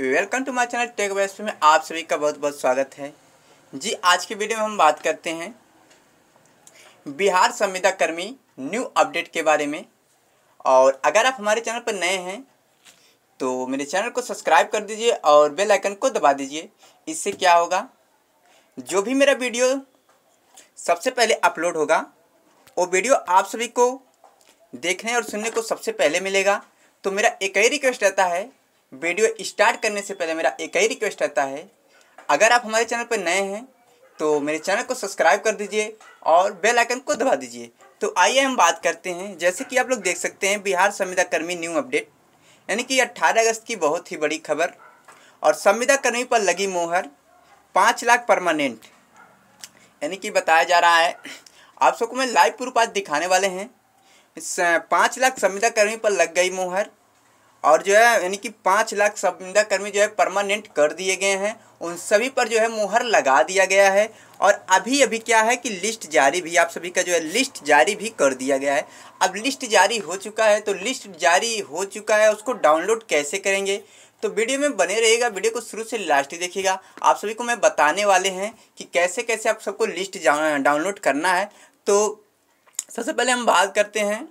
welcome to my channel tech west में आप सभी का बहुत बहुत स्वागत है जी आज की वीडियो में हम बात करते हैं बिहार संविदा कर्मी न्यू अपडेट के बारे में और अगर आप हमारे चैनल पर नए हैं तो मेरे चैनल को सब्सक्राइब कर दीजिए और बेल आइकन को दबा दीजिए इससे क्या होगा जो भी मेरा वीडियो सबसे पहले अपलोड होगा वो वीडियो आप सभी को देखने और सुनने को सबसे पहले मिलेगा तो मेरा एक ही रिक्वेस्ट रहता है वीडियो स्टार्ट करने से पहले मेरा एक ही रिक्वेस्ट रहता है अगर आप हमारे चैनल पर नए हैं तो मेरे चैनल को सब्सक्राइब कर दीजिए और बेल आइकन को दबा दीजिए तो आइए हम बात करते हैं जैसे कि आप लोग देख सकते हैं बिहार संविदा कर्मी न्यू अपडेट यानी कि 18 अगस्त की बहुत ही बड़ी खबर और संविदा कर्मी पर लगी मोहर पाँच लाख परमानेंट यानी कि बताया जा रहा है आप सबको मैं लाइव प्रूफ आज दिखाने वाले हैं पाँच लाख संविदा कर्मी पर लग गई मोहर और जो है यानी कि पाँच लाख संविदा कर्मी जो है परमानेंट कर दिए गए हैं उन सभी पर जो है मुहर लगा दिया गया है और अभी अभी क्या है कि लिस्ट जारी भी आप सभी का जो है लिस्ट जारी भी कर दिया गया है अब लिस्ट जारी हो चुका है तो लिस्ट जारी हो चुका है उसको डाउनलोड कैसे करेंगे तो वीडियो में बने रहेगा वीडियो को शुरू से लास्ट ही देखिएगा आप सभी को मैं बताने वाले हैं कि कैसे कैसे आप सबको लिस्ट डाउनलोड करना है तो सबसे पहले हम बात करते हैं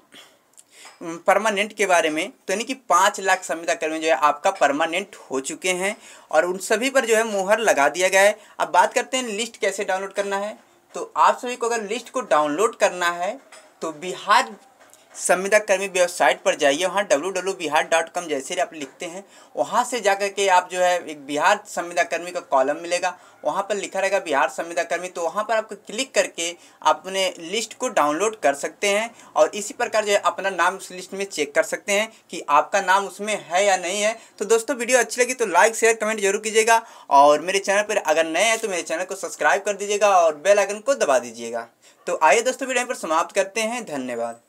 परमानेंट के बारे में तो यानी कि पाँच लाख संविदा कर्मी जो है आपका परमानेंट हो चुके हैं और उन सभी पर जो है मुहर लगा दिया गया है अब बात करते हैं लिस्ट कैसे डाउनलोड करना है तो आप सभी को अगर लिस्ट को डाउनलोड करना है तो बिहार संविदा कर्मी वेबसाइट पर जाइए वहाँ W W Bihar dot com जैसे आप लिखते हैं वहाँ से जाकर के आप जो है एक बिहार संविदा कर्मी का कॉलम मिलेगा वहाँ पर लिखा रहेगा बिहार संविदा कर्मी तो वहाँ पर आपको क्लिक करके आप अपने लिस्ट को डाउनलोड कर सकते हैं और इसी प्रकार जो है अपना नाम उस लिस्ट में चेक कर सकते हैं कि आपका नाम उसमें है या नहीं है तो दोस्तों वीडियो अच्छी लगी तो लाइक शेयर कमेंट जरूर कीजिएगा और मेरे चैनल पर अगर नए हैं तो मेरे चैनल को सब्सक्राइब कर दीजिएगा और बेल आइकन को दबा दीजिएगा तो आइए दोस्तों वीडियो पर समाप्त करते हैं धन्यवाद